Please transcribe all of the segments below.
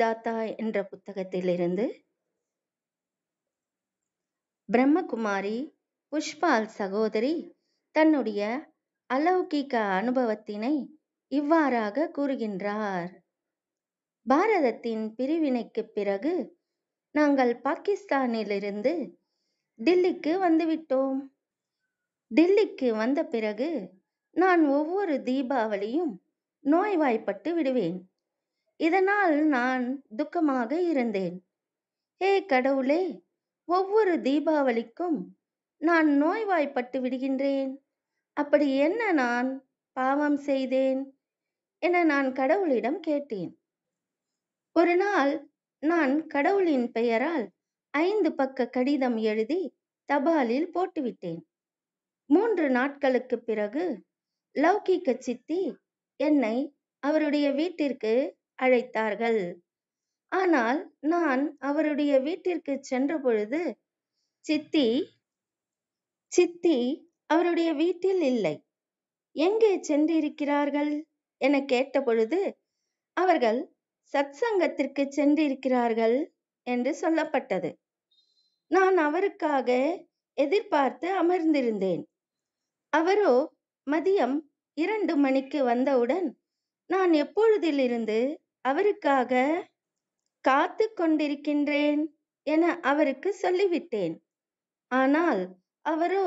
தாத்தா என்ற புத்தகத்திலிருந்து பிரம்மகுமாரி புஷ்பால் சகோதரி தன்னுடைய அலௌகிக அனுபவத்தினை இவ்வாறாக கூறுகின்றார் பாரதத்தின் பிரிவினைக்கு பிறகு நாங்கள் பாகிஸ்தானிலிருந்து டில்லிக்கு வந்துவிட்டோம் டில்லிக்கு வந்த பிறகு நான் ஒவ்வொரு தீபாவளியும் நோய்வாய்ப்பட்டு விடுவேன் இதனால் நான் துக்கமாக இருந்தேன் ஏ கடவுளே ஒவ்வொரு தீபாவளிக்கும் நான் நோய்வாய்ப்பட்டு விடுகின்றேன் அப்படி என்ன நான் பாவம் செய்தேன் என நான் கடவுளிடம் கேட்டேன் ஒரு நாள் நான் கடவுளின் பெயரால் ஐந்து பக்க கடிதம் எழுதி தபாலில் போட்டுவிட்டேன் மூன்று நாட்களுக்கு பிறகு லௌகிக்க சித்தி என்னை அவருடைய வீட்டிற்கு அழைத்தார்கள் ஆனால் நான் அவருடைய வீட்டிற்கு சென்ற பொழுது சித்தி சித்தி அவருடைய வீட்டில் இல்லை எங்கே சென்றிருக்கிறார்கள் என கேட்ட பொழுது அவர்கள் சத்சங்கத்திற்கு சென்றிருக்கிறார்கள் என்று சொல்லப்பட்டது நான் அவருக்காக எதிர்பார்த்து அமர்ந்திருந்தேன் அவரோ மதியம் இரண்டு மணிக்கு வந்தவுடன் நான் எப்பொழுதிலிருந்து அவருக்காக காத்து கொண்டிருக்கின்றேன் என அவருக்கு சொல்லிவிட்டேன் ஆனால் அவரோ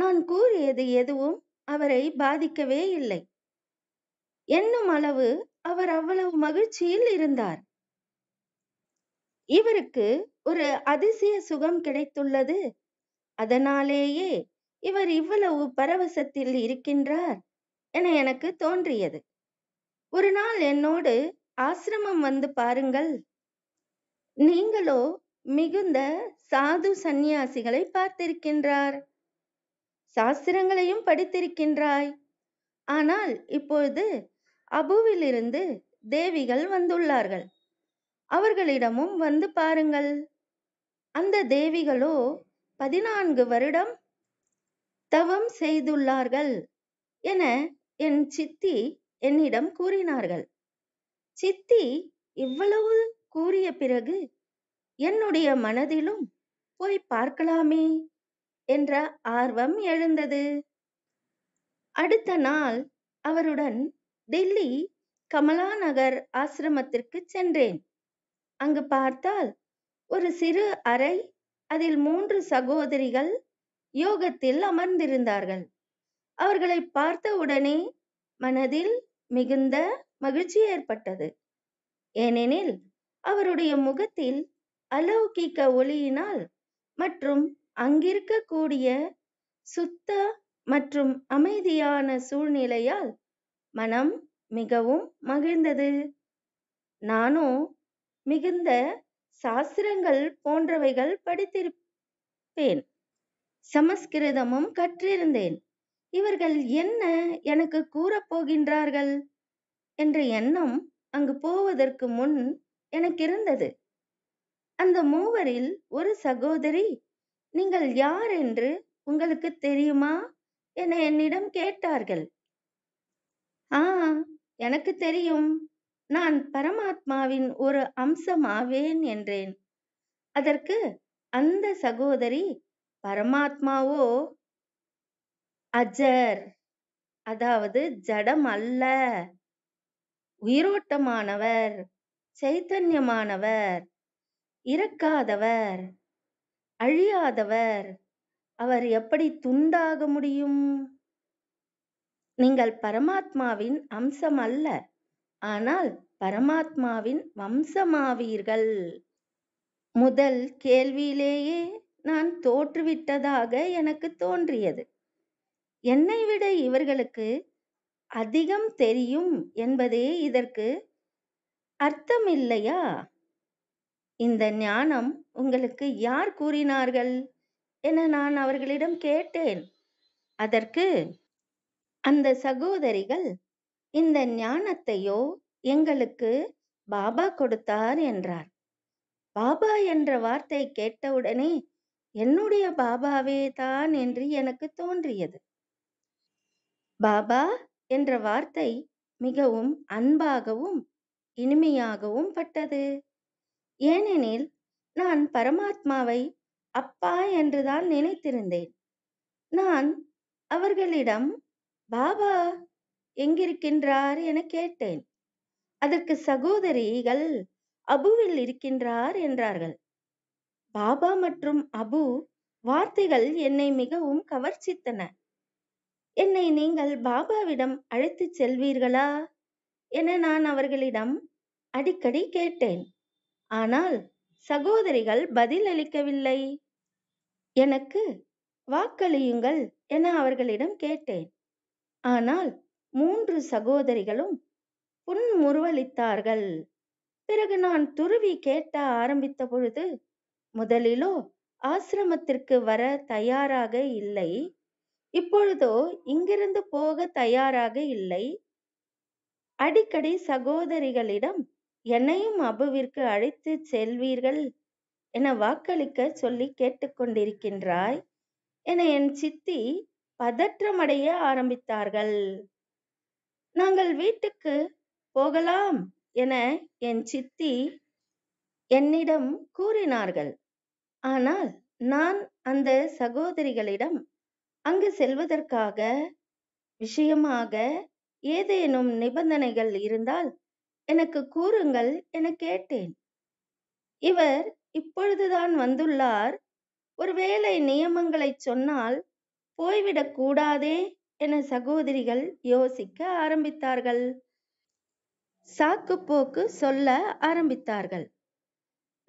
நான் கூறியது எதுவும் அவரை பாதிக்கவே இல்லை என்னும் அளவு அவர் அவ்வளவு மகிழ்ச்சியில் இருந்தார் இவருக்கு ஒரு அதிசய சுகம் கிடைத்துள்ளது அதனாலேயே இவர் இவ்வளவு பரவசத்தில் இருக்கின்றார் என எனக்கு தோன்றியது ஒரு நாள் என்னோடு ஆசிரமம் வந்து பாருங்கள் நீங்களோ மிகுந்த சாது சந்நியாசிகளை பார்த்திருக்கின்றார் சாஸ்திரங்களையும் படித்திருக்கின்றாய் ஆனால் இப்பொழுது அபுவிலிருந்து தேவிகள் வந்துள்ளார்கள் அவர்களிடமும் வந்து பாருங்கள் அந்த தேவிகளோ பதினான்கு வருடம் தவம் செய்துள்ளார்கள் என என் சித்தி என்னிடம் கூறினார்கள் சித்தி இவ்வளவு கூறிய பிறகு என்னுடைய மனதிலும் போய் பார்க்கலாமே என்ற ஆர்வம் எழுந்தது அடுத்த நாள் அவருடன் டெல்லி கமலாநகர் ஆசிரமத்திற்கு சென்றேன் அங்கு பார்த்தால் ஒரு சிறு அறை அதில் மூன்று சகோதரிகள் யோகத்தில் அமர்ந்திருந்தார்கள் அவர்களை பார்த்த உடனே மனதில் மிகுந்த மகிழ்ச்சி ஏற்பட்டது ஏனெனில் அவருடைய முகத்தில் அலௌகிக்க ஒளியினால் மற்றும் அங்கிருக்கக்கூடிய சுத்த மற்றும் அமைதியான சூழ்நிலையால் மனம் மிகவும் மகிழ்ந்தது நானும் மிகுந்த சாஸ்திரங்கள் போன்றவைகள் படித்திருப்பேன் சமஸ்கிருதமும் கற்றிருந்தேன் இவர்கள் என்ன எனக்கு கூறப்போகின்றார்கள் என்ற எண்ணம் அங்கு போவதற்கு முன் எனக்கிருந்தது அந்த மூவரில் ஒரு சகோதரி நீங்கள் யார் என்று உங்களுக்கு தெரியுமா என என்னிடம் கேட்டார்கள் ஆ எனக்கு தெரியும் நான் பரமாத்மாவின் ஒரு அம்சமாவேன் என்றேன் அதற்கு அந்த சகோதரி பரமாத்மாவோ அஜர் அதாவது ஜடம் அல்ல உயிரோட்டமானவர் சைத்தன்யமானவர் இறக்காதவர் அழியாதவர் அவர் எப்படி துண்டாக முடியும் நீங்கள் பரமாத்மாவின் அம்சம் அல்ல ஆனால் பரமாத்மாவின் வம்சமாவீர்கள் முதல் கேள்வியிலேயே நான் தோற்றுவிட்டதாக எனக்கு தோன்றியது என்னை விட இவர்களுக்கு அதிகம் தெரியும் என்பதே இதற்கு அர்த்தம் இல்லையா இந்த ஞானம் உங்களுக்கு யார் கூறினார்கள் என நான் அவர்களிடம் கேட்டேன் அதற்கு அந்த சகோதரிகள் இந்த ஞானத்தையோ எங்களுக்கு பாபா கொடுத்தார் என்றார் பாபா என்ற வார்த்தை கேட்டவுடனே என்னுடைய பாபாவே தான் என்று எனக்கு தோன்றியது பாபா என்ற வார்த்தை மிகவும் அன்பாகவும் இனிமையாகவும் பட்டது ஏனெனில் நான் பரமாத்மாவை அப்பா என்றுதான் நினைத்திருந்தேன் நான் அவர்களிடம் பாபா எங்கிருக்கின்றார் என கேட்டேன் அதற்கு சகோதரிகள் அபுவில் இருக்கின்றார் என்றார்கள் பாபா மற்றும் அபு வார்த்தைகள் என்னை மிகவும் கவர்ச்சித்தன என்னை நீங்கள் பாபாவிடம் அழைத்துச் செல்வீர்களா என நான் அவர்களிடம் அடிக்கடி கேட்டேன் ஆனால் சகோதரிகள் பதிலளிக்கவில்லை எனக்கு வாக்களியுங்கள் என அவர்களிடம் கேட்டேன் ஆனால் மூன்று சகோதரிகளும் புன்முறுவளித்தார்கள் பிறகு நான் துருவி கேட்ட ஆரம்பித்த பொழுது முதலிலோ ஆசிரமத்திற்கு வர தயாராக இல்லை இப்பொழுதோ இங்கிருந்து போக தயாராக இல்லை. அடிக்கடி சகோதரிகளிடம் என்னையும் அபுவிற்கு அழைத்துச் செல்வீர்கள் என வாக்களிக்கச் சொல்லி கேட்டுக்கொண்டிருக்கின்றாய் கொண்டிருக்கின்றாய் என என் சித்தி பதற்றமடைய ஆரம்பித்தார்கள். நாங்கள் வீட்டுக்கு போகலாம் என என் சித்தி என்னிடம் கூறினார்கள். ஆனால் நான் அந்த சகோதரிகளிடம் அங்கு செல்வதற்காக விஷயமாக ஏதேனும் நிபந்தனைகள் இருந்தால் எனக்கு கூறுங்கள் என கேட்டேன் இவர் இப்பொழுதுதான் வந்துள்ளார் ஒருவேளை நியமங்களை சொன்னால் போய்விடக் கூடாதே என சகோதரிகள் யோசிக்க ஆரம்பித்தார்கள் சாக்கு போக்கு சொல்ல ஆரம்பித்தார்கள்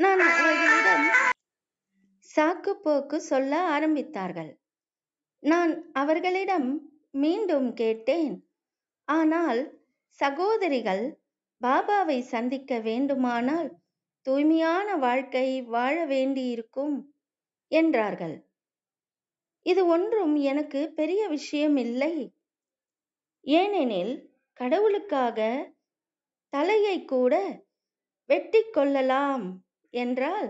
நான் அவர்களிடம் சாக்கு போக்கு சொல்ல ஆரம்பித்தார்கள் நான் அவர்களிடம் மீண்டும் கேட்டேன் ஆனால் சகோதரிகள் பாபாவை சந்திக்க வேண்டுமானால் தூய்மையான வாழ்க்கை வாழ வேண்டியிருக்கும் என்றார்கள் இது ஒன்றும் எனக்கு பெரிய விஷயம் இல்லை ஏனெனில் கடவுளுக்காக தலையை கூட வெட்டி கொள்ளலாம் என்றால்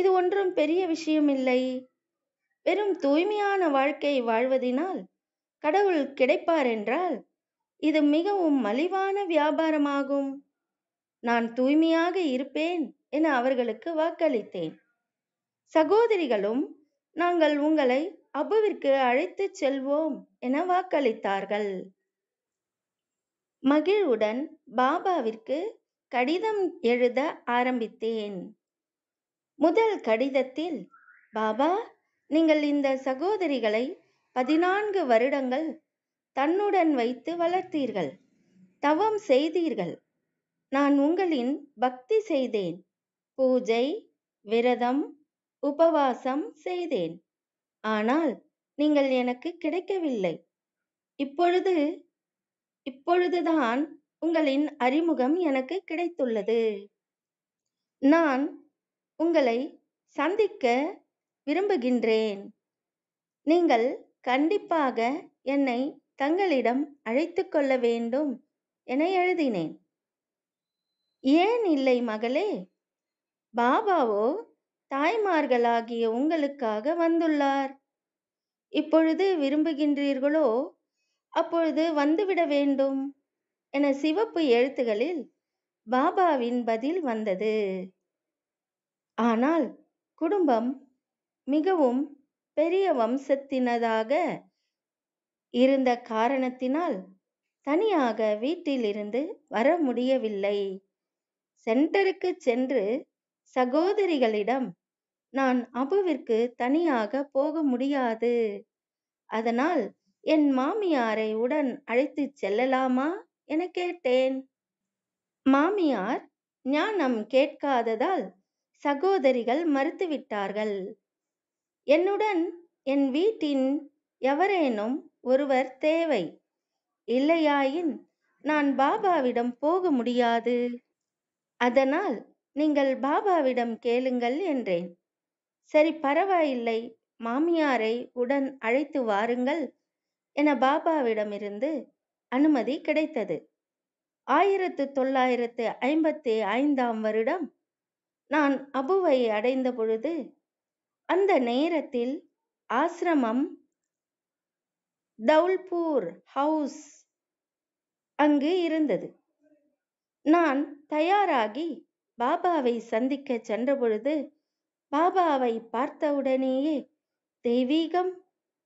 இது ஒன்றும் பெரிய விஷயமில்லை வெறும் தூய்மையான வாழ்க்கை வாழ்வதினால் கடவுள் கிடைப்பார் என்றால் இது மிகவும் மலிவான வியாபாரமாகும் நான் தூய்மையாக இருப்பேன் என அவர்களுக்கு வாக்களித்தேன் சகோதரிகளும் நாங்கள் உங்களை அபுவிற்கு அழைத்துச் செல்வோம் என வாக்களித்தார்கள் மகிழ்வுடன் பாபாவிற்கு கடிதம் எழுத ஆரம்பித்தேன் முதல் கடிதத்தில் பாபா நீங்கள் இந்த சகோதரிகளை பதினான்கு வருடங்கள் தன்னுடன் வைத்து வளர்த்தீர்கள் தவம் செய்தீர்கள் நான் உங்களின் பக்தி செய்தேன் பூஜை விரதம் உபவாசம் செய்தேன் ஆனால் நீங்கள் எனக்கு கிடைக்கவில்லை இப்பொழுது இப்பொழுதுதான் உங்களின் அறிமுகம் எனக்கு கிடைத்துள்ளது நான் உங்களை சந்திக்க விரும்புகின்றேன் நீங்கள் கண்டிப்பாக என்னை தங்களிடம் அழைத்து கொள்ள வேண்டும் என எழுதினேன் ஏன் இல்லை மகளே பாபாவோ தாய்மார்களாகிய உங்களுக்காக வந்துள்ளார் இப்பொழுது விரும்புகின்றீர்களோ அப்பொழுது வந்துவிட வேண்டும் என சிவப்பு எழுத்துகளில் பாபாவின் பதில் வந்தது ஆனால் குடும்பம் மிகவும் பெரிய வம்சத்தினதாக இருந்த காரணத்தினால் தனியாக வீட்டிலிருந்து வர முடியவில்லை சென்டருக்கு சென்று சகோதரிகளிடம் நான் அபுவிற்கு தனியாக போக முடியாது அதனால் என் மாமியாரை உடன் அழைத்து செல்லலாமா என கேட்டேன் மாமியார் ஞானம் கேட்காததால் சகோதரிகள் மறுத்துவிட்டார்கள் என்னுடன் என் வீட்டின் எவரேனும் ஒருவர் தேவை இல்லையாயின் நான் பாபாவிடம் போக முடியாது அதனால் நீங்கள் பாபாவிடம் கேளுங்கள் என்றேன் சரி பரவாயில்லை மாமியாரை உடன் அழைத்து வாருங்கள் என பாபாவிடமிருந்து அனுமதி கிடைத்தது ஆயிரத்து தொள்ளாயிரத்து ஐம்பத்தி ஐந்தாம் வருடம் நான் அபுவை அடைந்த பொழுது அந்த நேரத்தில் ஆசிரமம் தௌல்பூர் ஹவுஸ் அங்கு இருந்தது நான் தயாராகி பாபாவை சந்திக்க சென்றபொழுது பாபாவை பார்த்தவுடனேயே தெய்வீகம்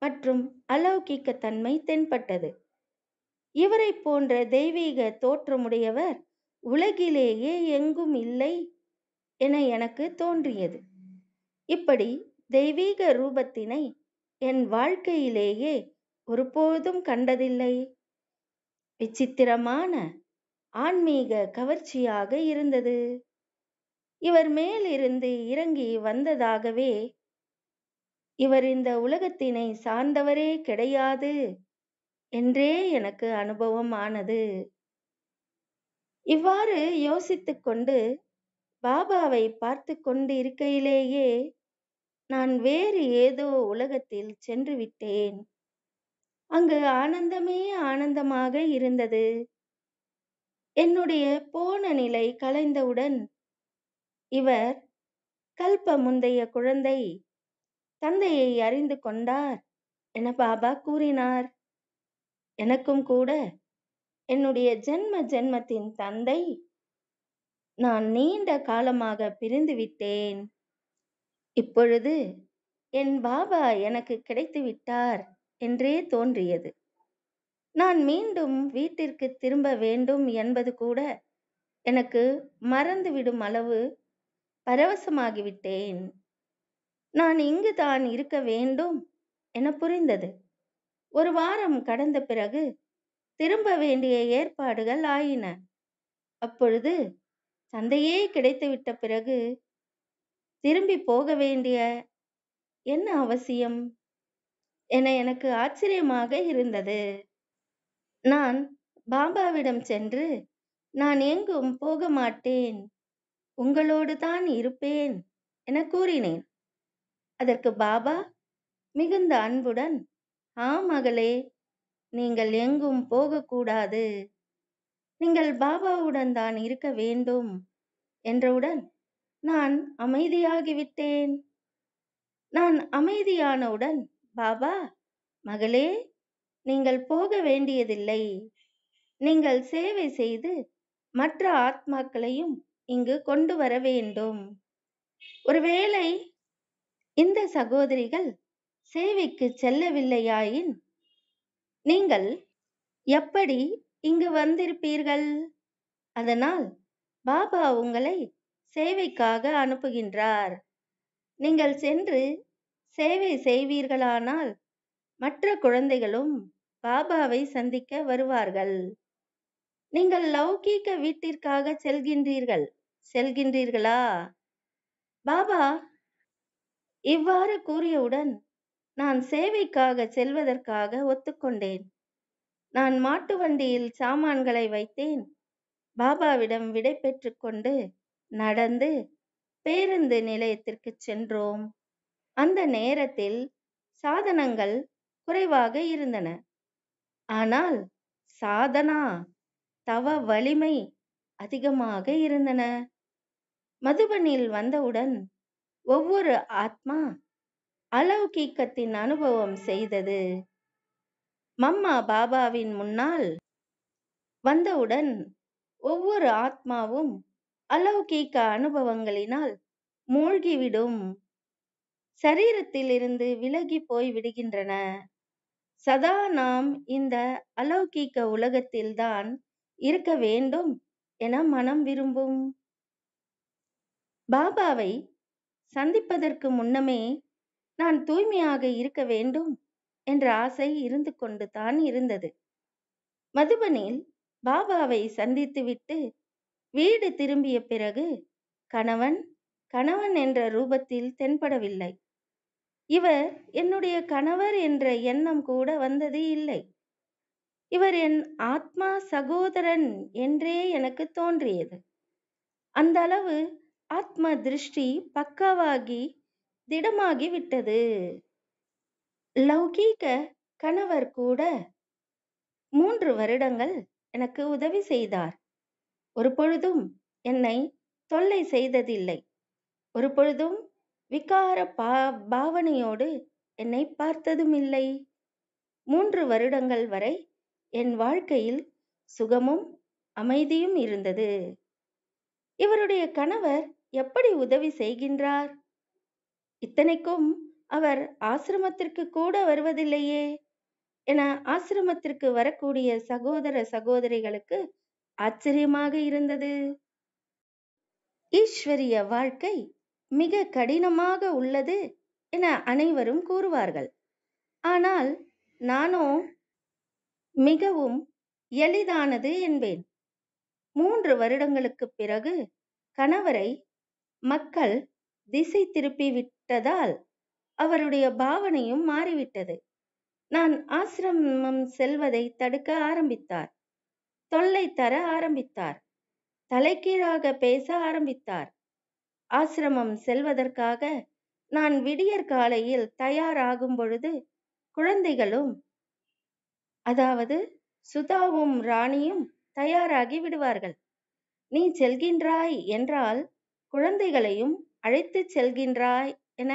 மற்றும் அலௌகிக்க தன்மை தென்பட்டது இவரை போன்ற தெய்வீக தோற்றமுடையவர் உலகிலேயே எங்கும் இல்லை என எனக்கு தோன்றியது இப்படி தெய்வீக ரூபத்தினை என் வாழ்க்கையிலேயே ஒருபோதும் கண்டதில்லை விசித்திரமான ஆன்மீக கவர்ச்சியாக இருந்தது இவர் மேலிருந்து இறங்கி வந்ததாகவே இவர் இந்த உலகத்தினை சார்ந்தவரே கிடையாது என்றே எனக்கு அனுபவம் ஆனது இவ்வாறு யோசித்துக்கொண்டு பாபாவை பார்த்து கொண்டு இருக்கையிலேயே நான் வேறு ஏதோ உலகத்தில் சென்று விட்டேன். அங்கு ஆனந்தமே ஆனந்தமாக இருந்தது. என்னுடைய போன நிலை கலைந்தவுடன், இவர் கல்ப முந்தைய குழந்தை, தந்தையை அறிந்து கொண்டார் என பாபா கூறினார். எனக்கும் கூட என்னுடைய ஜென்ம ஜென்மத்தின் தந்தை நான் நீண்ட காலமாக பிரிந்து விட்டேன். இப்பொழுது என் பாபா எனக்கு கிடைத்து விட்டார் என்றே தோன்றியது நான் மீண்டும் வீட்டிற்கு திரும்ப வேண்டும் என்பது கூட எனக்கு மறந்துவிடும் அளவு பரவசமாகிவிட்டேன் நான் இங்கு தான் இருக்க வேண்டும் என புரிந்தது ஒரு வாரம் கடந்த பிறகு திரும்ப வேண்டிய ஏற்பாடுகள் ஆயின அப்பொழுது தந்தையே கிடைத்துவிட்ட பிறகு திரும்பி போக வேண்டிய என்ன அவசியம் என எனக்கு ஆச்சரியமாக இருந்தது நான் பாபாவிடம் சென்று நான் எங்கும் போக மாட்டேன் உங்களோடு தான் இருப்பேன் என கூறினேன் அதற்கு பாபா மிகுந்த அன்புடன் ஆ மகளே நீங்கள் எங்கும் போகக்கூடாது நீங்கள் பாபாவுடன் தான் இருக்க வேண்டும் என்றவுடன் நான் அமைதியாகிவிட்டேன் நான் அமைதியானவுடன் பாபா மகளே நீங்கள் போக வேண்டியதில்லை நீங்கள் சேவை செய்து மற்ற ஆத்மாக்களையும் இங்கு கொண்டு வர வேண்டும் ஒருவேளை இந்த சகோதரிகள் சேவைக்கு செல்லவில்லையாயின் நீங்கள் எப்படி இங்கு வந்திருப்பீர்கள் அதனால் பாபா உங்களை சேவைக்காக அனுப்புகின்றார் நீங்கள் சென்று சேவை செய்வீர்களானால் மற்ற குழந்தைகளும் பாபாவை சந்திக்க வருவார்கள் நீங்கள் லௌகீக வீட்டிற்காக செல்கின்றீர்கள் செல்கின்றீர்களா பாபா இவ்வாறு கூறியவுடன் நான் சேவைக்காக செல்வதற்காக ஒத்துக்கொண்டேன் நான் மாட்டு வண்டியில் சாமான்களை வைத்தேன் பாபாவிடம் விடை கொண்டு நடந்து பேருந்து நிலையத்திற்கு சென்றோம் அந்த நேரத்தில் சாதனங்கள் குறைவாக இருந்தன ஆனால் சாதனா தவ வலிமை அதிகமாக இருந்தன மதுபனில் வந்தவுடன் ஒவ்வொரு ஆத்மா அலௌகீக்கத்தின் அனுபவம் செய்தது மம்மா பாபாவின் முன்னால் வந்தவுடன் ஒவ்வொரு ஆத்மாவும் அலௌகீக அனுபவங்களினால் மூழ்கிவிடும் இருந்து விலகி போய் விடுகின்றன. சதா நாம் இந்த அலௌகீக உலகத்தில்தான் இருக்க வேண்டும் என மனம் விரும்பும். பாபாவை சந்திப்பதற்கு முன்னமே நான் தூய்மையாக இருக்க வேண்டும் என்ற ஆசை இருந்து கொண்டு தான் இருந்தது. மதுபனில் பாபாவை சந்தித்துவிட்டு வீடு திரும்பிய பிறகு கணவன் கணவன் என்ற ரூபத்தில் தென்படவில்லை இவர் என்னுடைய கணவர் என்ற எண்ணம் கூட வந்தது இல்லை இவர் என் ஆத்மா சகோதரன் என்றே எனக்கு தோன்றியது அந்த அளவு ஆத்ம திருஷ்டி பக்காவாகி திடமாகி விட்டது லௌகீக கணவர் கூட மூன்று வருடங்கள் எனக்கு உதவி செய்தார் ஒரு பொழுதும் என்னை தொல்லை செய்ததில்லை ஒரு பொழுதும் விகார பா பாவனையோடு என்னை பார்த்ததுமில்லை மூன்று வருடங்கள் வரை என் வாழ்க்கையில் சுகமும் அமைதியும் இருந்தது இவருடைய கணவர் எப்படி உதவி செய்கின்றார் இத்தனைக்கும் அவர் ஆசிரமத்திற்கு கூட வருவதில்லையே என ஆசிரமத்திற்கு வரக்கூடிய சகோதர சகோதரிகளுக்கு ஆச்சரியமாக இருந்தது ஈஸ்வரிய வாழ்க்கை மிக கடினமாக உள்ளது என அனைவரும் கூறுவார்கள் ஆனால் நானோ மிகவும் எளிதானது என்பேன் மூன்று வருடங்களுக்கு பிறகு கணவரை மக்கள் திசை திருப்பி விட்டதால் அவருடைய பாவனையும் மாறிவிட்டது நான் ஆசிரமம் செல்வதை தடுக்க ஆரம்பித்தார் தொல்லை தர ஆரம்பித்தார் தலைகீழாக பேச ஆரம்பித்தார் ஆசிரமம் செல்வதற்காக நான் விடியற் காலையில் தயாராகும் பொழுது குழந்தைகளும் அதாவது சுதாவும் ராணியும் தயாராகி விடுவார்கள் நீ செல்கின்றாய் என்றால் குழந்தைகளையும் அழைத்து செல்கின்றாய் என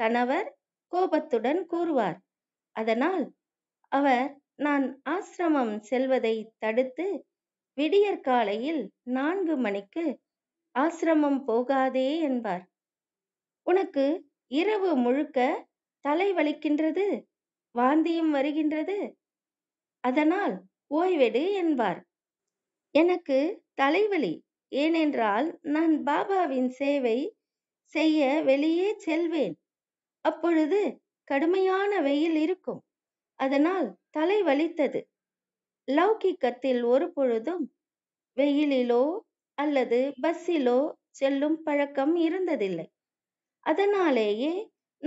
கணவர் கோபத்துடன் கூறுவார் அதனால் அவர் நான் ஆசிரமம் செல்வதை தடுத்து விடியற்காலையில் நான்கு மணிக்கு ஆசிரமம் போகாதே என்பார் உனக்கு இரவு முழுக்க தலை வலிக்கின்றது வாந்தியும் வருகின்றது அதனால் ஓய்வெடு என்பார் எனக்கு தலைவலி ஏனென்றால் நான் பாபாவின் சேவை செய்ய வெளியே செல்வேன் அப்பொழுது கடுமையான வெயில் இருக்கும் அதனால் தலை வலித்தது லௌகிக்கத்தில் ஒரு பொழுதும் வெயிலிலோ அல்லது பஸ்ஸிலோ செல்லும் பழக்கம் இருந்ததில்லை அதனாலேயே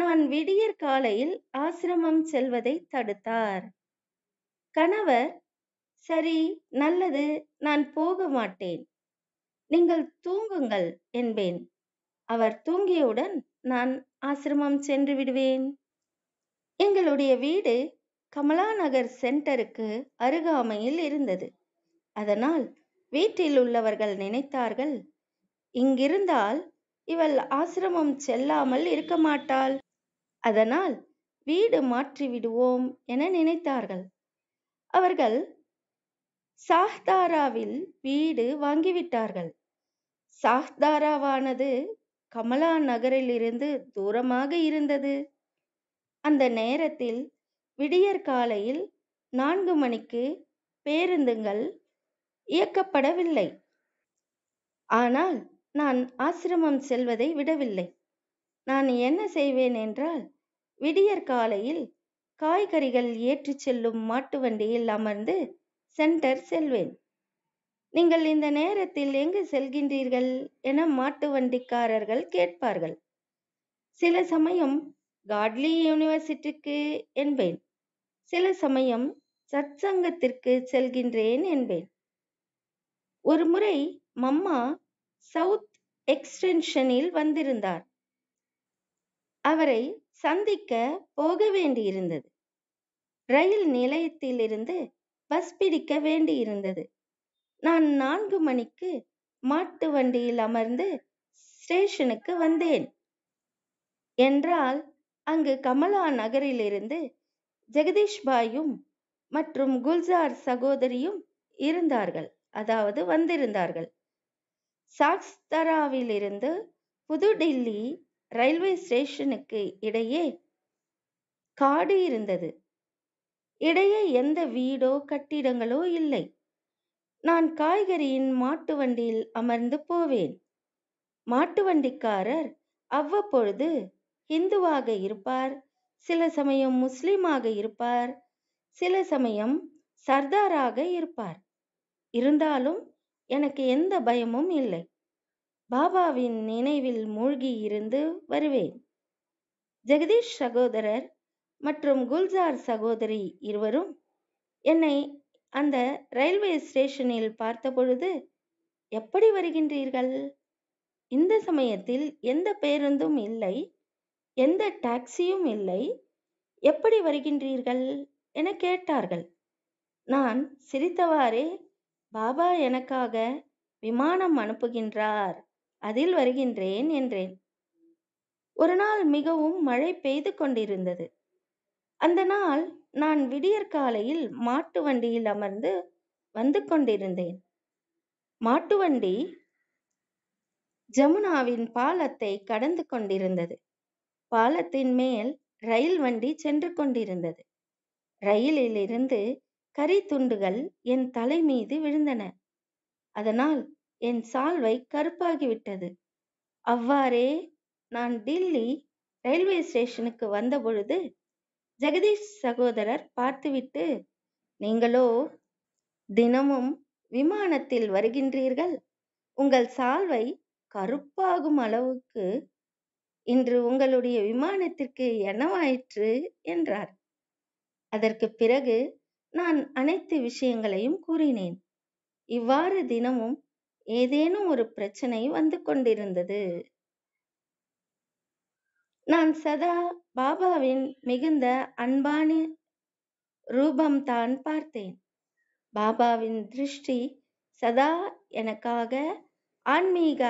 நான் விடியற் காலையில் ஆசிரமம் செல்வதை தடுத்தார் கணவர் சரி நல்லது நான் போக மாட்டேன் நீங்கள் தூங்குங்கள் என்பேன் அவர் தூங்கியவுடன் நான் ஆசிரமம் சென்று விடுவேன் எங்களுடைய வீடு கமலாநகர் சென்டருக்கு அருகாமையில் இருந்தது அதனால் வீட்டில் உள்ளவர்கள் நினைத்தார்கள் இங்கிருந்தால் இவள் ஆசிரமம் செல்லாமல் இருக்க மாட்டாள் அதனால் வீடு மாற்றி விடுவோம் என நினைத்தார்கள் அவர்கள் சாஹ்தாராவில் வீடு வாங்கிவிட்டார்கள் சாஹ்தாராவானது கமலா நகரிலிருந்து தூரமாக இருந்தது அந்த நேரத்தில் விடியற்காலையில் நான்கு மணிக்கு பேருந்துகள் இயக்கப்படவில்லை ஆனால் நான் ஆசிரமம் செல்வதை விடவில்லை நான் என்ன செய்வேன் என்றால் விடியற்காலையில் காய்கறிகள் ஏற்றிச் செல்லும் மாட்டு வண்டியில் அமர்ந்து சென்டர் செல்வேன் நீங்கள் இந்த நேரத்தில் எங்கு செல்கின்றீர்கள் என மாட்டு வண்டிக்காரர்கள் கேட்பார்கள் சில சமயம் காட்லி யூனிவர்சிட்டிக்கு என்பேன். சில சமயம் சத்சங்கத்திற்குச் செல்கின்றேன் என்பேன். ஒருமுறை மம்மா சவுத் எக்ஸ்டென்ஷனில் வந்திருந்தார். அவரை சந்திக்க போக வேண்டியிருந்தது. ரயில் நிலையத்திலிருந்து பஸ் பிடிக்க வேண்டியிருந்தது. நான் நான்கு மணிக்கு மாட்டு வண்டியில் அமர்ந்து ஸ்டேஷனுக்கு வந்தேன். என்றால் அங்கு கமலா நகரிலிருந்து ஜெகதீஷ்பாயும் மற்றும் குல்சார் சகோதரியும் இருந்தார்கள் அதாவது வந்திருந்தார்கள் சாக்ஸ்தராவிலிருந்து புதுடில்லி ரயில்வே ஸ்டேஷனுக்கு இடையே காடு இருந்தது இடையே எந்த வீடோ கட்டிடங்களோ இல்லை நான் காய்கறியின் மாட்டு வண்டியில் அமர்ந்து போவேன் மாட்டு வண்டிக்காரர் அவ்வப்பொழுது ஹிந்துவாக இருப்பார் சில சமயம் முஸ்லிமாக இருப்பார் சில சமயம் சர்தாராக இருப்பார் இருந்தாலும் எனக்கு எந்த பயமும் இல்லை பாபாவின் நினைவில் மூழ்கி இருந்து வருவேன் ஜெகதீஷ் சகோதரர் மற்றும் குல்சார் சகோதரி இருவரும் என்னை அந்த ரயில்வே ஸ்டேஷனில் பார்த்தபொழுது எப்படி வருகின்றீர்கள் இந்த சமயத்தில் எந்த பேருந்தும் இல்லை எந்த டாக்ஸியும் இல்லை எப்படி வருகின்றீர்கள் என கேட்டார்கள் நான் சிரித்தவாறே பாபா எனக்காக விமானம் அனுப்புகின்றார் அதில் வருகின்றேன் என்றேன் ஒரு நாள் மிகவும் மழை பெய்து கொண்டிருந்தது அந்த நாள் நான் விடியற் காலையில் மாட்டு வண்டியில் அமர்ந்து வந்து கொண்டிருந்தேன் மாட்டு வண்டி ஜமுனாவின் பாலத்தை கடந்து கொண்டிருந்தது பாலத்தின் மேல் ரயில் வண்டி சென்று கொண்டிருந்தது ரயிலிலிருந்து கரித்துண்டுகள் என் தலை மீது விழுந்தன அதனால் என் சால்வை கருப்பாகிவிட்டது அவ்வாறே நான் டில்லி ரயில்வே ஸ்டேஷனுக்கு வந்தபொழுது ஜெகதீஷ் சகோதரர் பார்த்துவிட்டு நீங்களோ தினமும் விமானத்தில் வருகின்றீர்கள் உங்கள் சால்வை கருப்பாகும் அளவுக்கு இன்று உங்களுடைய விமானத்திற்கு என்னவாயிற்று என்றார் அதற்கு பிறகு நான் அனைத்து விஷயங்களையும் கூறினேன் இவ்வாறு தினமும் ஏதேனும் ஒரு பிரச்சனை வந்து கொண்டிருந்தது நான் சதா பாபாவின் மிகுந்த அன்பான ரூபம்தான் பார்த்தேன் பாபாவின் திருஷ்டி சதா எனக்காக ஆன்மீக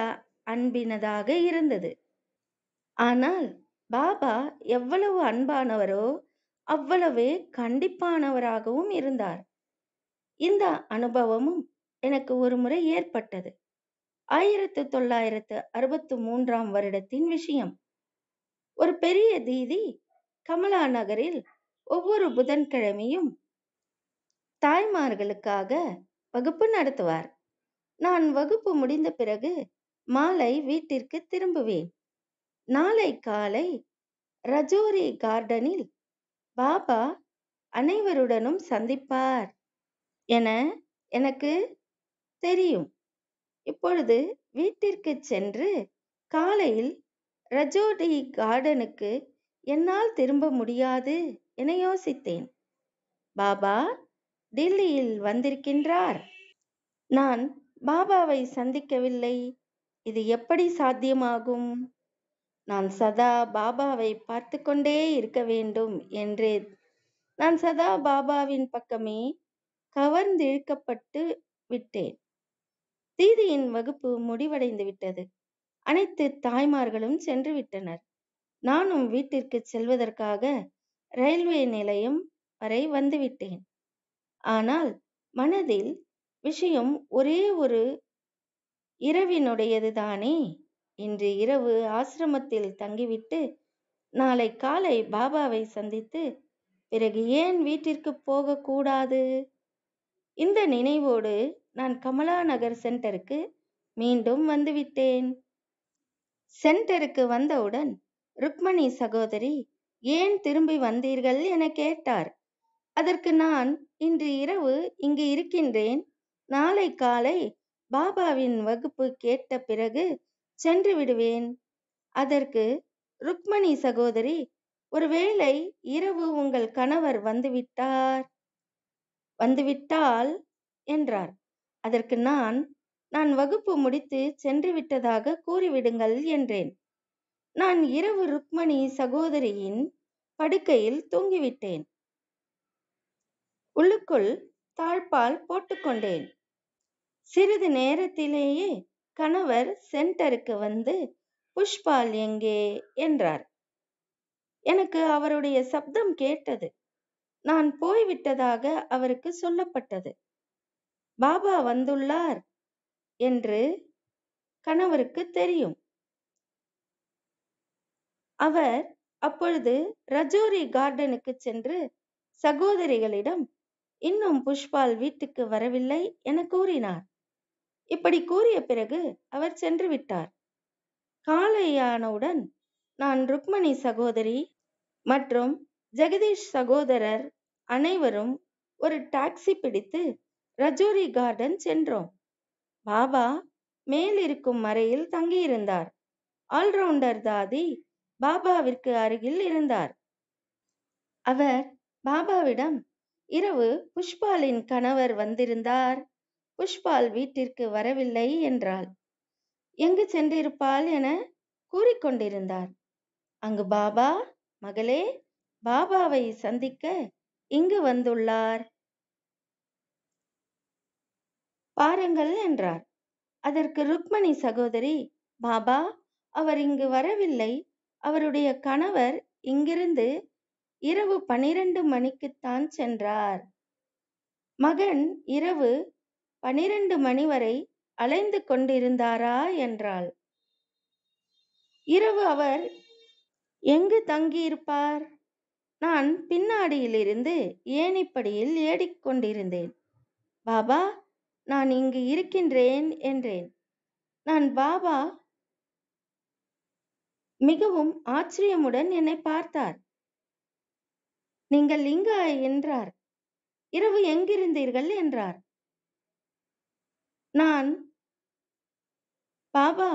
அன்பினதாக இருந்தது ஆனால் பாபா எவ்வளவு அன்பானவரோ அவ்வளவே கண்டிப்பானவராகவும் இருந்தார் இந்த அனுபவமும் எனக்கு ஒரு முறை ஏற்பட்டது ஆயிரத்து தொள்ளாயிரத்து அறுபத்து மூன்றாம் வருடத்தின் விஷயம் ஒரு பெரிய தீதி கமலா நகரில் ஒவ்வொரு புதன்கிழமையும் தாய்மார்களுக்காக வகுப்பு நடத்துவார் நான் வகுப்பு முடிந்த பிறகு மாலை வீட்டிற்கு திரும்புவேன் நாளை காலை ரஜோரி கார்டனில் பாபா அனைவருடனும் சந்திப்பார் என எனக்கு தெரியும் இப்பொழுது வீட்டிற்கு சென்று காலையில் ரஜோடி கார்டனுக்கு என்னால் திரும்ப முடியாது என யோசித்தேன் பாபா டில்லியில் வந்திருக்கின்றார் நான் பாபாவை சந்திக்கவில்லை இது எப்படி சாத்தியமாகும் நான் சதா பாபாவை பார்த்து கொண்டே இருக்க வேண்டும் என்றேன் நான் சதா பாபாவின் பக்கமே கவர்ந்திழுக்கப்பட்டு விட்டேன் தீதியின் வகுப்பு முடிவடைந்து விட்டது அனைத்து தாய்மார்களும் சென்று விட்டனர் நானும் வீட்டிற்கு செல்வதற்காக ரயில்வே நிலையம் வரை வந்துவிட்டேன் ஆனால் மனதில் விஷயம் ஒரே ஒரு இரவினுடையதுதானே இன்று இரவு ஆசிரமத்தில் தங்கிவிட்டு நாளை காலை பாபாவை சந்தித்து பிறகு ஏன் வீட்டிற்கு போகக்கூடாது இந்த நினைவோடு நான் கமலா நகர் சென்டருக்கு மீண்டும் வந்துவிட்டேன் சென்டருக்கு வந்தவுடன் ருக்மணி சகோதரி ஏன் திரும்பி வந்தீர்கள் என கேட்டார் அதற்கு நான் இன்று இரவு இங்கு இருக்கின்றேன் நாளை காலை பாபாவின் வகுப்பு கேட்ட பிறகு சென்று விடுவேன் அதற்கு ருக்மணி சகோதரி ஒருவேளை இரவு உங்கள் கணவர் வந்துவிட்டார் வந்துவிட்டால் என்றார் அதற்கு நான் நான் வகுப்பு முடித்து சென்று விட்டதாக கூறிவிடுங்கள் என்றேன் நான் இரவு ருக்மணி சகோதரியின் படுக்கையில் தூங்கிவிட்டேன் உள்ளுக்குள் தாழ்பால் போட்டுக்கொண்டேன் சிறிது நேரத்திலேயே கணவர் சென்டருக்கு வந்து புஷ்பால் எங்கே என்றார் எனக்கு அவருடைய சப்தம் கேட்டது நான் போய்விட்டதாக அவருக்கு சொல்லப்பட்டது பாபா வந்துள்ளார் என்று கணவருக்கு தெரியும் அவர் அப்பொழுது ரஜோரி கார்டனுக்கு சென்று சகோதரிகளிடம் இன்னும் புஷ்பால் வீட்டுக்கு வரவில்லை என கூறினார் இப்படி கூறிய பிறகு அவர் சென்று விட்டார் காலையானவுடன் நான் ருக்மணி சகோதரி மற்றும் ஜெகதீஷ் சகோதரர் அனைவரும் ஒரு டாக்ஸி பிடித்து ரஜோரி கார்டன் சென்றோம் பாபா மேலிருக்கும் மறையில் தங்கியிருந்தார் ஆல்ரவுண்டர் தாதி பாபாவிற்கு அருகில் இருந்தார் அவர் பாபாவிடம் இரவு புஷ்பாலின் கணவர் வந்திருந்தார் புஷ்பால் வீட்டிற்கு வரவில்லை என்றாள் எங்கு சென்றிருப்பாள் என கூறிக்கொண்டிருந்தார் அங்கு பாபா மகளே பாபாவை சந்திக்க இங்கு வந்துள்ளார் பாருங்கள் என்றார் அதற்கு ருக்மணி சகோதரி பாபா அவர் இங்கு வரவில்லை அவருடைய கணவர் இங்கிருந்து இரவு பனிரெண்டு மணிக்குத்தான் சென்றார் மகன் இரவு பனிரண்டு மணி வரை அலைந்து கொண்டிருந்தாரா என்றாள் இரவு அவர் எங்கு தங்கியிருப்பார் நான் பின்னாடியிலிருந்து ஏனிப்படியில் ஏடிக்கொண்டிருந்தேன் பாபா நான் இங்கு இருக்கின்றேன் என்றேன் நான் பாபா மிகவும் ஆச்சரியமுடன் என்னை பார்த்தார் நீங்கள் இங்கு என்றார் இரவு எங்கிருந்தீர்கள் என்றார் நான் பாபா,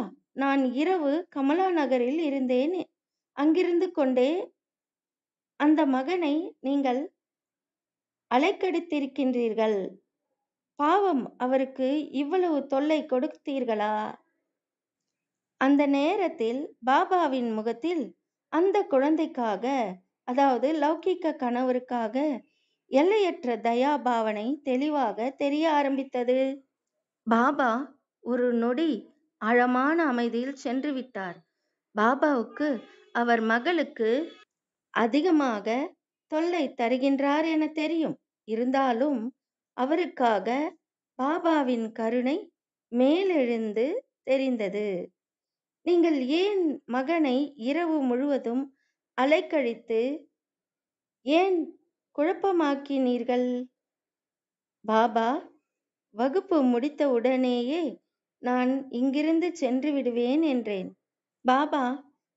நான் இரவு கமலா நகரில் இருந்தேன். அங்கிருந்து கொண்டே அந்த மகனை நீங்கள் அலைக்கடித்திருக்கின்றீர்கள் பாவம் அவருக்கு இவ்வளவு தொல்லை கொடுத்தீர்களா? அந்த நேரத்தில் பாபாவின் முகத்தில் அந்த குழந்தைக்காக அதாவது லௌகிக கணவருக்காக எல்லையற்ற தயா பாவனை தெளிவாக தெரிய ஆரம்பித்தது. பாபா ஒரு நொடி ஆழமான அமைதியில் சென்று விட்டார் பாபாவுக்கு அவர் மகளுக்கு அதிகமாக தொல்லை தருகின்றார் என தெரியும் இருந்தாலும் அவருக்காக பாபாவின் கருணை மேலெழுந்து தெரிந்தது நீங்கள் ஏன் மகனை இரவு முழுவதும் அலைக்கழித்து ஏன் குழப்பமாக்கினீர்கள் பாபா வகுப்பு முடித்த உடனேயே நான் இங்கிருந்து சென்று விடுவேன் என்றேன் பாபா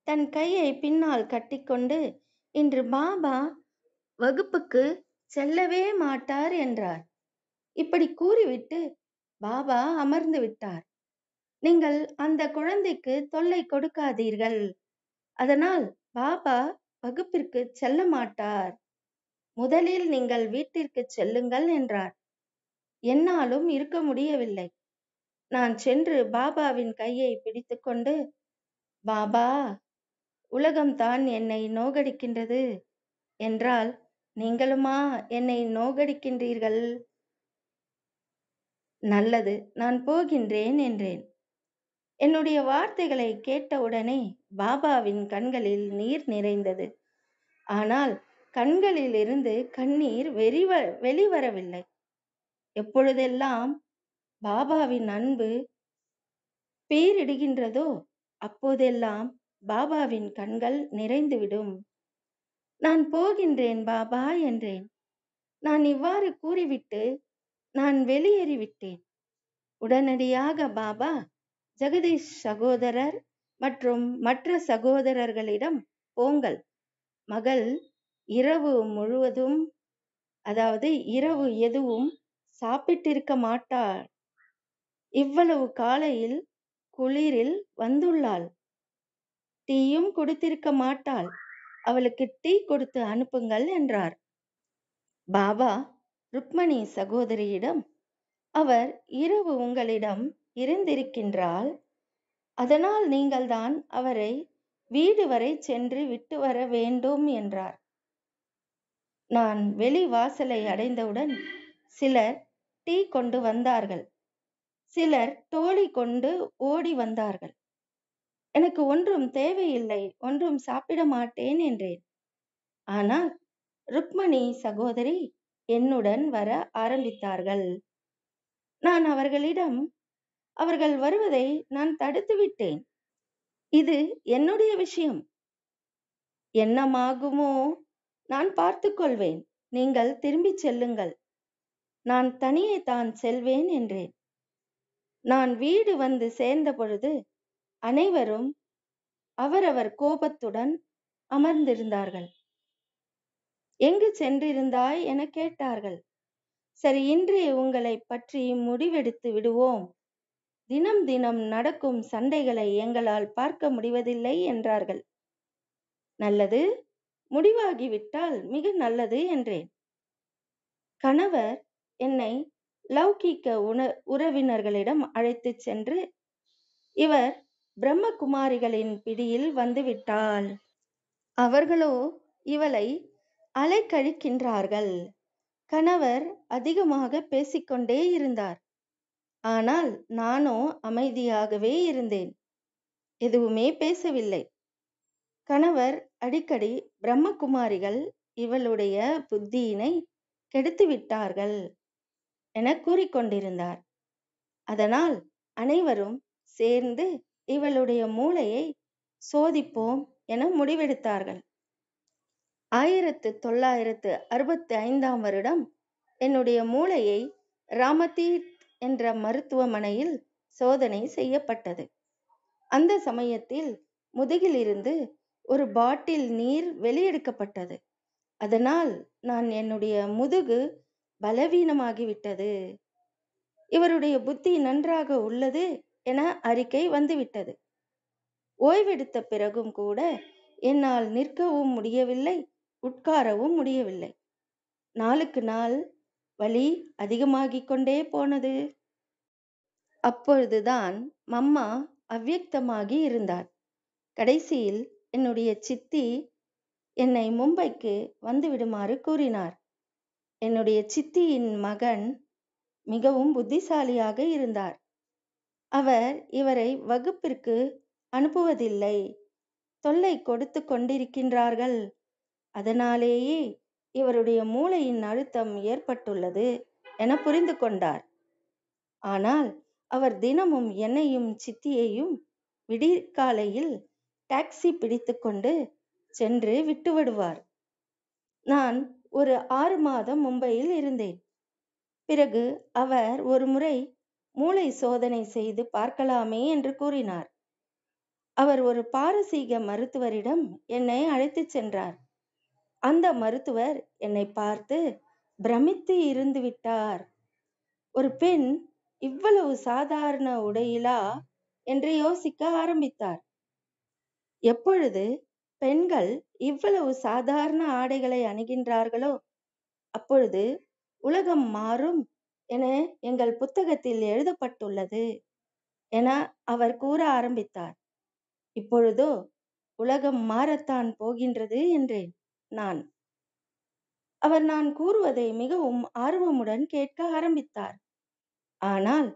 தன் கையை பின்னால் கட்டிக்கொண்டு இன்று பாபா வகுப்புக்கு செல்லவே மாட்டார் என்றார் இப்படி கூறிவிட்டு பாபா அமர்ந்து விட்டார் நீங்கள் அந்த குழந்தைக்கு தொல்லை கொடுக்காதீர்கள் அதனால் பாபா வகுப்பிற்கு செல்ல மாட்டார் முதலில் நீங்கள் வீட்டிற்கு செல்லுங்கள் என்றார் என்னாலும் இருக்க முடியவில்லை. நான் சென்று பாபாவின் கையை பிடித்துக்கொண்டு, பாபா, உலகம்தான் என்னை நோகடிக்கின்றது என்றால், நீங்களுமா என்னை நோகடிக்கின்றீர்கள்? நல்லது, நான் போகின்றேன் என்றேன். என்னுடைய வார்த்தைகளை கேட்டவுடனே பாபாவின் கண்களில் நீர் நிறைந்தது. ஆனால், கண்களிலிருந்து கண்ணீர் வெறிவ வெளிவரவில்லை. எப்பொழுதெல்லாம் பாபாவின் அன்பு பேரிடுகின்றதோ அப்போதெல்லாம் பாபாவின் கண்கள் நிறைந்துவிடும் நான் போகின்றேன் பாபா என்றேன் நான் இவ்வாறு கூறிவிட்டு நான் வெளியேறிவிட்டேன் உடனடியாக பாபா ஜெகதீஷ் சகோதரர் மற்றும் மற்ற சகோதரர்களிடம் போங்கள் மகள் இரவு முழுவதும் அதாவது இரவு எதுவும் சாப்பிட்டிருக்க மாட்டாள். இவ்வளவு காலையில் குளிரில் வந்துள்ளாள். டீயும் குடித்திருக்க மாட்டாள். அவளுக்கு டீ கொடுத்து அனுப்புங்கள் என்றார். பாபா ருக்மணி சகோதரியிடம் அவர் இரவு உங்களிடம் இருந்திருக்கின்றால் அதனால் நீங்கள்தான் அவரை வீடு வரை சென்று விட்டு வர வேண்டும் என்றார். நான் வெளி வாசலை அடைந்தவுடன் சிலர் டீ கொண்டு வந்தார்கள் சிலர் தோழி கொண்டு ஓடி வந்தார்கள் எனக்கு ஒன்றும் தேவையில்லை ஒன்றும் சாப்பிட மாட்டேன் என்றேன் ஆனால் ருக்மணி சகோதரி என்னுடன் வர ஆரம்பித்தார்கள் நான் அவர்களிடம் அவர்கள் வருவதை நான் தடுத்து விட்டேன் இது என்னுடைய விஷயம் என்னமாகுமோ நான் பார்த்து கொள்வேன் நீங்கள் திரும்பிச் செல்லுங்கள் நான் தனியே தான் செல்வேன் என்றேன் நான் வீடு வந்து சேர்ந்த பொழுது அனைவரும் அவரவர் கோபத்துடன் அமர்ந்திருந்தார்கள் எங்கு சென்றிருந்தாய் என கேட்டார்கள் சரி இன்றே உங்களை பற்றி முடிவெடுத்து விடுவோம் தினம் தினம் நடக்கும் சண்டைகளை எங்களால் பார்க்க முடிவதில்லை என்றார்கள் நல்லது முடிவாகிவிட்டால் மிக நல்லது என்றேன் கணவர் என்னை லௌகீக உண உறவினர்களிடம் அழைத்துச் சென்று இவர் பிரம்மகுமாரிகளின் பிடியில் வந்துவிட்டாள் அவர்களோ இவளை அலைக்கழிக்கின்றார்கள் கணவர் அதிகமாக பேசிக்கொண்டே இருந்தார் ஆனால் நானோ அமைதியாகவே இருந்தேன் எதுவுமே பேசவில்லை கணவர் அடிக்கடி பிரம்மகுமாரிகள் இவளுடைய புத்தியினை கெடுத்து விட்டார்கள் என கூறிக்கொண்டிருந்தார் அதனால் அனைவரும் சேர்ந்து இவளுடைய மூளையை சோதிப்போம் என முடிவெடுத்தார்கள் ஆயிரத்து தொள்ளாயிரத்து அறுபத்தி ஐந்தாம் வருடம் என்னுடைய மூளையை ராமதீத் என்ற மருத்துவமனையில் சோதனை செய்யப்பட்டது அந்த சமயத்தில் முதுகிலிருந்து ஒரு பாட்டில் நீர் வெளியெடுக்கப்பட்டது அதனால் நான் என்னுடைய முதுகு பலவீனமாகிவிட்டது இவருடைய புத்தி நன்றாக உள்ளது என அறிக்கை வந்துவிட்டது ஓய்வெடுத்த பிறகும் கூட என்னால் நிற்கவும் முடியவில்லை உட்காரவும் முடியவில்லை நாளுக்கு நாள் வலி அதிகமாகிக் கொண்டே போனது அப்பொழுதுதான் மம்மா அவ்வியக்தமாகி இருந்தார் கடைசியில் என்னுடைய சித்தி என்னை மும்பைக்கு வந்துவிடுமாறு கூறினார் என்னுடைய சித்தியின் மகன் மிகவும் புத்திசாலியாக இருந்தார் அவர் இவரை வகுப்பிற்கு அனுப்புவதில்லை தொல்லை கொடுத்து கொண்டிருக்கின்றார்கள் அதனாலேயே இவருடைய மூளையின் அழுத்தம் ஏற்பட்டுள்ளது என புரிந்து கொண்டார் ஆனால் அவர் தினமும் என்னையும் சித்தியையும் விடிகாலையில் டாக்ஸி பிடித்துக்கொண்டு சென்று விட்டுவிடுவார் நான் ஒரு ஆறு மாதம் மும்பையில் இருந்தேன் பிறகு அவர் ஒரு முறை மூளை சோதனை செய்து பார்க்கலாமே என்று கூறினார் அவர் ஒரு பாரசீக மருத்துவரிடம் என்னை அழைத்துச் சென்றார் அந்த மருத்துவர் என்னை பார்த்து பிரமித்து இருந்து விட்டார் ஒரு பெண் இவ்வளவு சாதாரண உடையிலா என்று யோசிக்க ஆரம்பித்தார் எப்பொழுது பெண்கள் இவ்வளவு சாதாரண ஆடைகளை அணிகின்றார்களோ அப்பொழுது உலகம் மாறும் என எங்கள் புத்தகத்தில் எழுதப்பட்டுள்ளது என அவர் கூற ஆரம்பித்தார் இப்பொழுதோ உலகம் மாறத்தான் போகின்றது என்றேன் நான் அவர் நான் கூறுவதை மிகவும் ஆர்வமுடன் கேட்க ஆரம்பித்தார் ஆனால்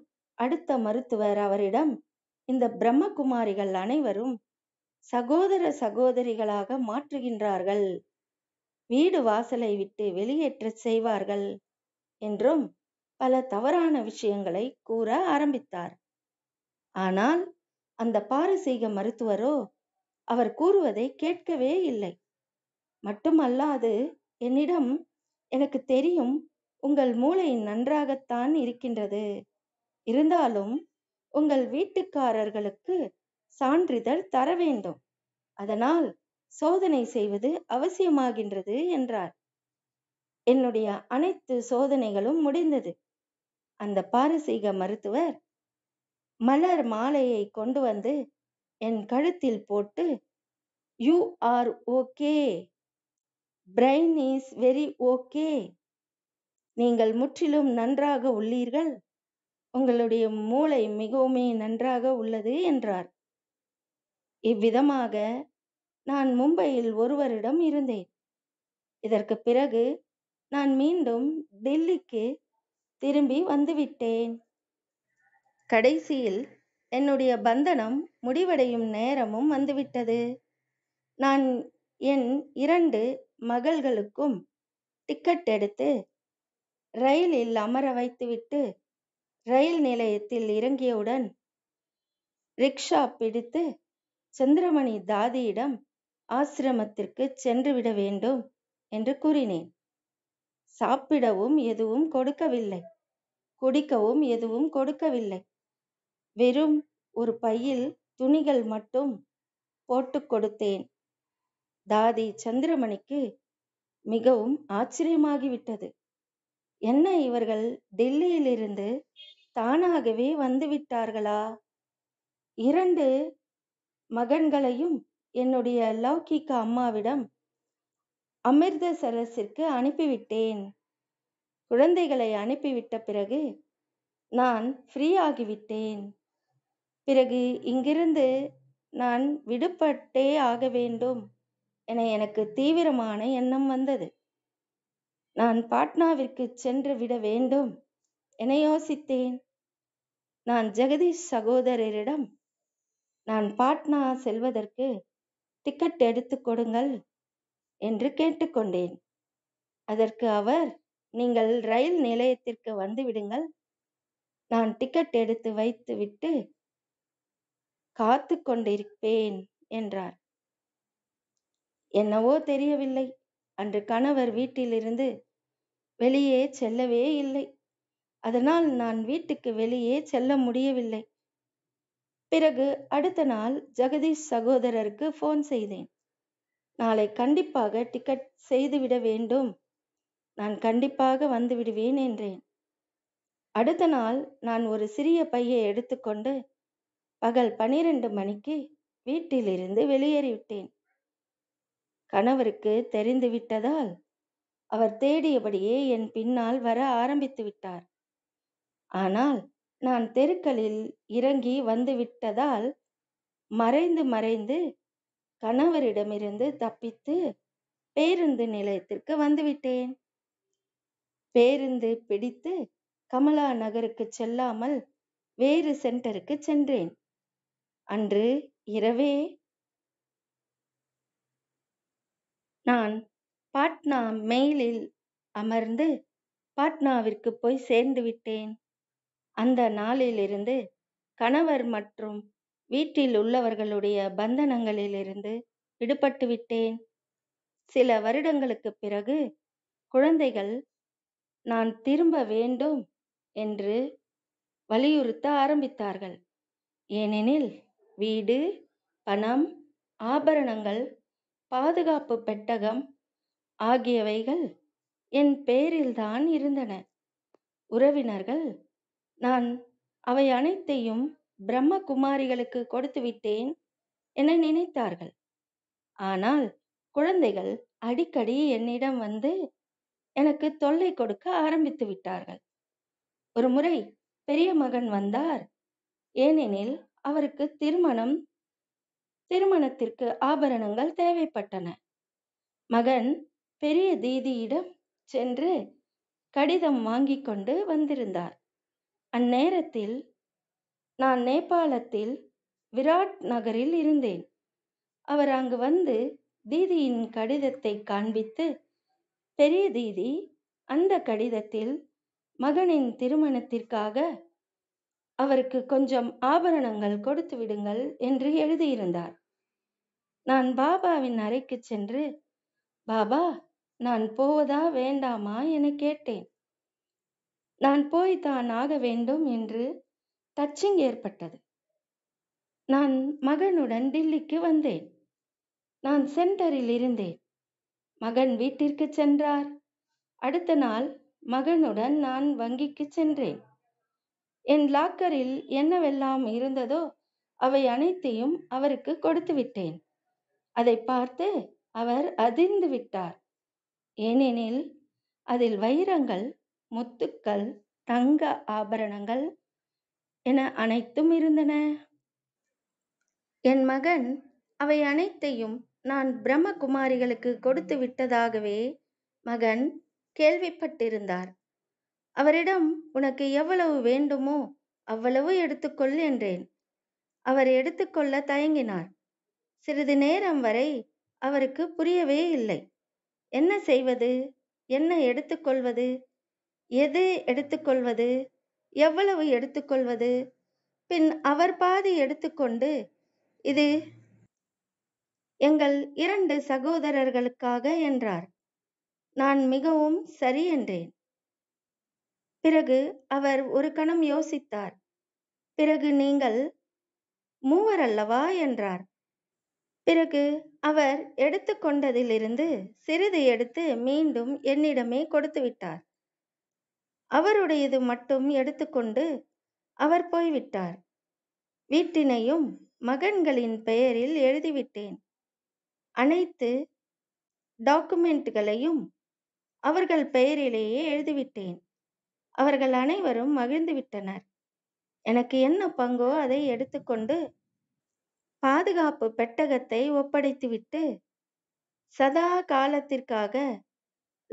அடுத்த மருத்துவர் அவரிடம் இந்த பிரம்மகுமாரிகள் அனைவரும் சகோதர சகோதரிகளாக மாற்றுகின்றார்கள் வீடு வாசலை விட்டு வெளியேற்ற செய்வார்கள் என்றும் பல தவறான விஷயங்களை கூற ஆரம்பித்தார் ஆனால் அந்த பாரசீக மருத்துவரோ அவர் கூறுவதை கேட்கவே இல்லை மட்டுமல்லாது என்னிடம் எனக்கு தெரியும் உங்கள் மூளை நன்றாகத்தான் இருக்கின்றது இருந்தாலும் உங்கள் வீட்டுக்காரர்களுக்கு சான்றிதழ் தர வேண்டும் அதனால் சோதனை செய்வது அவசியமாகின்றது என்றார் என்னுடைய அனைத்து சோதனைகளும் முடிந்தது அந்த பாரசீக மருத்துவர் மலர் மாலையை கொண்டு வந்து என் கழுத்தில் போட்டு you are okay brain is very okay நீங்கள் முற்றிலும் நன்றாக உள்ளீர்கள் உங்களுடைய மூளை மிகவும் நன்றாக உள்ளது என்றார் இவ்விதமாக நான் மும்பையில் ஒருவரிடம் இருந்தேன். இதற்குப் பிறகு நான் மீண்டும் டெல்லிக்கு திரும்பி வந்துவிட்டேன். கடைசியில் என்னுடைய பந்தனம் முடிவடையும் நேரமும் வந்துவிட்டது. நான் என் இரண்டு மகள்களுக்கும் டிக்கெட் எடுத்து, ரயிலில் அமர வைத்துவிட்டு, ரயில் நிலையத்தில் இறங்கியவுடன் ரிக்ஷா பிடித்து சந்திரமணி தாதியிடம் ஆசிரமத்திற்கு சென்று விட வேண்டும் என்று கூறினேன் சாப்பிடவும் எதுவும் கொடுக்கவில்லை குடிக்கவும் எதுவும் கொடுக்கவில்லை வெறும் ஒரு பையில் துணிகள் மட்டும் போட்டு கொடுத்தேன் தாதி சந்திரமணிக்கு மிகவும் ஆச்சரியமாகிவிட்டது என்ன இவர்கள் டெல்லியிலிருந்து தானாகவே வந்துவிட்டார்களா இரண்டு மகன்களையும் என்னுடைய லௌகிக்க அம்மாவிடம் அமிர்தசரஸிற்கு அனுப்பிவிட்டேன் குழந்தைகளை அனுப்பிவிட்ட பிறகு நான் ஃப்ரீ ஆகிவிட்டேன் பிறகு இங்கிருந்து நான் விடுபட்டே ஆக வேண்டும் என எனக்கு தீவிரமான எண்ணம் வந்தது நான் பாட்னாவிற்கு சென்று விட வேண்டும் என யோசித்தேன் நான் ஜெகதீஷ் சகோதரரிடம் நான் பாட்னா செல்வதற்கு டிக்கெட் எடுத்துக் கொடுங்கள் என்று கேட்டுக்கொண்டேன் அதற்கு அவர் நீங்கள் ரயில் நிலையத்திற்கு வந்துவிடுங்கள் நான் டிக்கெட் எடுத்து வைத்துவிட்டு காத்து கொண்டிருப்பேன் என்றார் என்னவோ தெரியவில்லை அன்று கணவர் வீட்டிலிருந்து வெளியே செல்லவே இல்லை அதனால் நான் வீட்டுக்கு வெளியே செல்ல முடியவில்லை பிறகு அடுத்த நாள் ஜெகதீஷ் சகோதரருக்கு ஃபோன் செய்தேன் நாளை கண்டிப்பாக டிக்கெட் செய்துவிட வேண்டும் நான் கண்டிப்பாக வந்து விடுவேன் என்றேன் அடுத்த நாள் நான் ஒரு சிறிய பையை எடுத்துக்கொண்டு பகல் பனிரெண்டு மணிக்கு வீட்டிலிருந்து வெளியேறிவிட்டேன் கணவருக்கு தெரிந்து விட்டதால் அவர் தேடியபடியே என் பின்னால் வர ஆரம்பித்து விட்டார் ஆனால் நான் தெருக்களில் இறங்கி வந்துவிட்டதால் மறைந்து மறைந்து கணவரிடமிருந்து தப்பித்து பேருந்து நிலையத்திற்கு வந்துவிட்டேன் பேருந்து பிடித்து கமலா நகருக்கு செல்லாமல் வேறு சென்டருக்கு சென்றேன் அன்று இரவே நான் பாட்னா மெயிலில் அமர்ந்து பாட்னாவிற்கு போய் சேர்ந்து விட்டேன் அந்த நாளிலிருந்து கணவர் மற்றும் வீட்டில் உள்ளவர்களுடைய பந்தனங்களிலிருந்து விடுபட்டு விட்டேன் சில வருடங்களுக்கு பிறகு குழந்தைகள் நான் திரும்ப வேண்டும் என்று வலியுறுத்த ஆரம்பித்தார்கள் ஏனெனில் வீடு பணம் ஆபரணங்கள் பாதுகாப்பு பெட்டகம் ஆகியவைகள் என் பெயரில்தான் இருந்தன உறவினர்கள் நான் அவை அனைத்தையும் பிரம்ம குமாரிகளுக்கு கொடுத்து விட்டேன் என நினைத்தார்கள் ஆனால் குழந்தைகள் அடிக்கடி என்னிடம் வந்து எனக்கு தொல்லை கொடுக்க ஆரம்பித்து விட்டார்கள் ஒரு முறை பெரிய மகன் வந்தார் ஏனெனில் அவருக்கு திருமணம் திருமணத்திற்கு ஆபரணங்கள் தேவைப்பட்டன மகன் பெரிய தீதியிடம் சென்று கடிதம் வாங்கி கொண்டு வந்திருந்தார் அந்நேரத்தில் நான் நேபாளத்தில் விராட் நகரில் இருந்தேன். அவர் அங்கு வந்து தீதியின் கடிதத்தைக் காண்பித்து, பெரிய தீதி அந்த கடிதத்தில் மகனின் திருமணத்திற்காக அவருக்கு கொஞ்சம் ஆபரணங்கள் கொடுத்து விடுங்கள் என்று எழுதியிருந்தார். நான் பாபாவின் அறைக்கு சென்று, பாபா நான் போவதா வேண்டாமா எனக் கேட்டேன். நான் போய் தான் ஆக வேண்டும் என்று டச்சிங் ஏற்பட்டது. நான் மகனுடன் டில்லிக்கு வந்தேன். நான் சென்டரில் இருந்தேன். மகன் வீட்டிற்குச் சென்றார். அடுத்த நாள் மகனுடன் நான் வங்கிக்குச் சென்றேன். என் லாக்கரில் என்னவெல்லாம் இருந்ததோ அவை அனைத்தையும் கொடுத்து கொடுத்துவிட்டேன். அதைப் பார்த்து அவர் அதிர்ந்து விட்டார். ஏனெனில் அதில் வைரங்கள் முத்துக்கள் தங்க ஆபரணங்கள் என அனைத்தும் இருந்தன என் மகன் அவை அனைத்தையும் நான் பிரம்மகுமாரிகளுக்கு கொடுத்து விட்டதாகவே மகன் கேள்விப்பட்டிருந்தார் அவரிடம் உனக்கு எவ்வளவு வேண்டுமோ அவ்வளவு எடுத்துக்கொள் என்றேன் அவர் எடுத்துக்கொள்ள தயங்கினார் சிறிது நேரம் வரை அவருக்கு புரியவே இல்லை என்ன செய்வது என்ன எடுத்துக்கொள்வது எது எடுத்துக்கொள்வது எவ்வளவு எடுத்துக்கொள்வது பின் அவர் பாதி எடுத்துக்கொண்டு இது எங்கள் இரண்டு சகோதரர்களுக்காக என்றார் நான் மிகவும் சரி என்றேன் பிறகு அவர் ஒரு கணம் யோசித்தார் பிறகு நீங்கள் மூவர் அல்லவா என்றார் பிறகு அவர் எடுத்துக்கொண்டதிலிருந்து சிறிது எடுத்து மீண்டும் என்னிடமே கொடுத்து விட்டார் அவருடையது மட்டும் எடுத்துக்கொண்டு அவர் போய்விட்டார் வீட்டினையும் மகன்களின் பெயரில் எழுதிவிட்டேன் அனைத்து டாக்குமெண்ட்களையும் அவர்கள் பெயரிலேயே எழுதிவிட்டேன் அவர்கள் அனைவரும் மகிழ்ந்து விட்டனர் எனக்கு என்ன பங்கோ அதை எடுத்துக்கொண்டு பாதுகாப்பு பெட்டகத்தை ஒப்படைத்துவிட்டு சதா காலத்திற்காக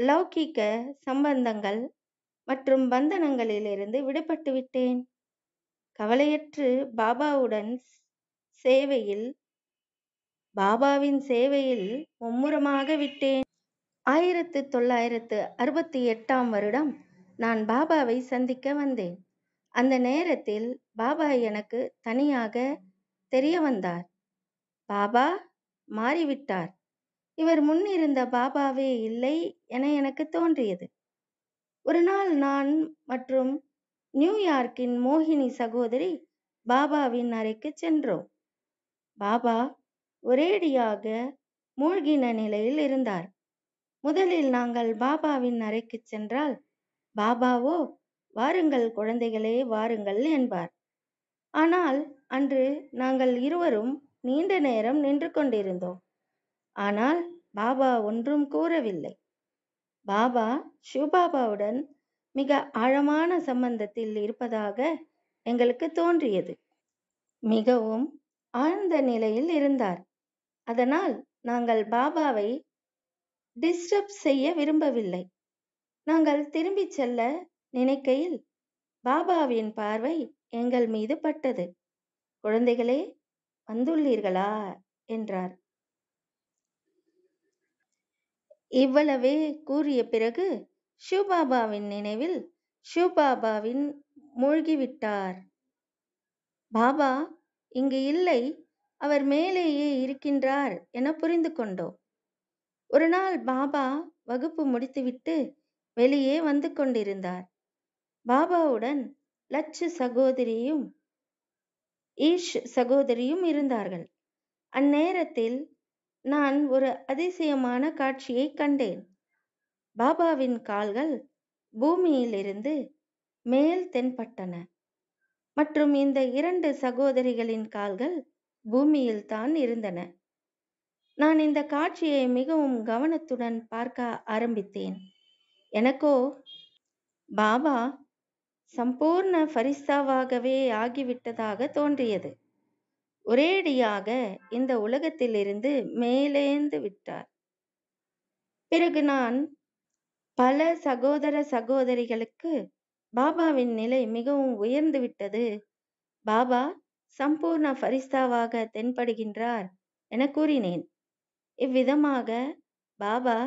லௌகிக்க சம்பந்தங்கள் மற்றும் பந்தனங்களிலிருந்து விடுபட்டு விட்டேன். கவலையற்று பாபாவுடன் சேவையில் பாபாவின் சேவையில் மும்முரமாக விட்டேன். ஆயிரத்து தொள்ளாயிரத்து அறுபத்தி எட்டாம் வருடம் நான் பாபாவை சந்திக்க வந்தேன். அந்த நேரத்தில் பாபா எனக்கு தனியாக தெரிய வந்தார். பாபா மாறிவிட்டார். இவர் முன்னிருந்த பாபாவே இல்லை என எனக்கு தோன்றியது. ஒரு நாள் நான் மற்றும் நியூயார்க்கின் மோகினி சகோதரி பாபாவின் அறைக்கு சென்றோம். பாபா ஒரேடியாக மூழ்கின நிலையில் இருந்தார். முதலில் நாங்கள் பாபாவின் அறைக்கு சென்றால், பாபாவோ, வாருங்கள் குழந்தைகளே வாருங்கள் என்பார். ஆனால் அன்று நாங்கள் இருவரும் நீண்ட நேரம் நின்று கொண்டிருந்தோம். ஆனால் பாபா ஒன்றும் கூறவில்லை. பாபா சிவபாபாவுடன் மிக ஆழமான சம்பந்தத்தில் இருப்பதாக எங்களுக்கு தோன்றியது மிகவும் ஆழ்ந்த நிலையில் இருந்தார் அதனால் நாங்கள் பாபாவை டிஸ்டர்ப் செய்ய விரும்பவில்லை நாங்கள் திரும்பி செல்ல நினைக்கையில் பாபாவின் பார்வை எங்கள் மீது பட்டது குழந்தைகளே வந்துள்ளீர்களா என்றார் இவ்வளவே கூறிய பிறகு ஷிவபாபாவின் நினைவில் ஷிவபாபாவின் மூழ்கிவிட்டார் பாபா இங்கு இல்லை அவர் மேலேயே இருக்கின்றார் என புரிந்து கொண்டோம் ஒரு நாள் பாபா வகுப்பு முடித்துவிட்டு வெளியே வந்து கொண்டிருந்தார் பாபாவுடன் லட்சு சகோதரியும் ஈஷ் சகோதரியும் இருந்தார்கள் அந்நேரத்தில் நான் ஒரு அதிசயமான காட்சியைக் கண்டேன். பாபாவின் கால்கள் பூமியிலிருந்து மேல் தென்பட்டன மற்றும் இந்த இரண்டு சகோதரிகளின் கால்கள் பூமியில்தான் இருந்தன. நான் இந்த காட்சியை மிகவும் கவனத்துடன் பார்க்க ஆரம்பித்தேன். எனக்கோ, பாபா சம்பூர்ண ஃபரிஸ்தாவாகவே ஆகிவிட்டதாக தோன்றியது. ஒரேயடியாக இந்த உலகத்திலிருந்து மேலேந்து விட்டார் பிறகு நான் பல சகோதர சகோதரிகளுக்கு பாபாவின் நிலை மிகவும் உயர்ந்து விட்டது பாபா சம்பூர்ண ஃபரிஸ்தாவாக தென்படுகின்றார் என கூறினேன் இவ்விதமாக பாபா